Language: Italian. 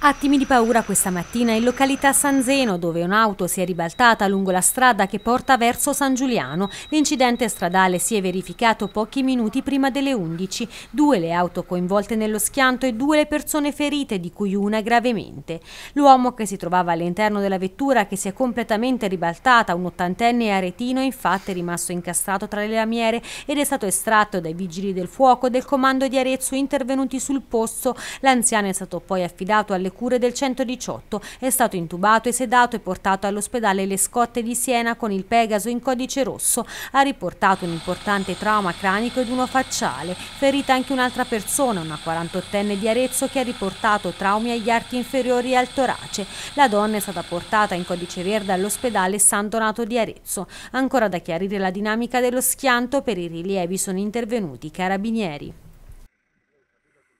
Attimi di paura questa mattina in località San Zeno, dove un'auto si è ribaltata lungo la strada che porta verso San Giuliano. L'incidente stradale si è verificato pochi minuti prima delle 11. Due le auto coinvolte nello schianto e due le persone ferite, di cui una gravemente. L'uomo che si trovava all'interno della vettura che si è completamente ribaltata, un ottantenne aretino, infatti è rimasto incastrato tra le lamiere ed è stato estratto dai vigili del fuoco del comando di Arezzo intervenuti sul posto. L'anziano è stato poi affidato alle le cure del 118. È stato intubato e sedato e portato all'ospedale Le Scotte di Siena con il Pegaso in codice rosso. Ha riportato un importante trauma cranico ed uno facciale. Ferita anche un'altra persona, una 48enne di Arezzo, che ha riportato traumi agli arti inferiori e al torace. La donna è stata portata in codice verde all'ospedale San Donato di Arezzo. Ancora da chiarire la dinamica dello schianto, per i rilievi sono intervenuti i carabinieri.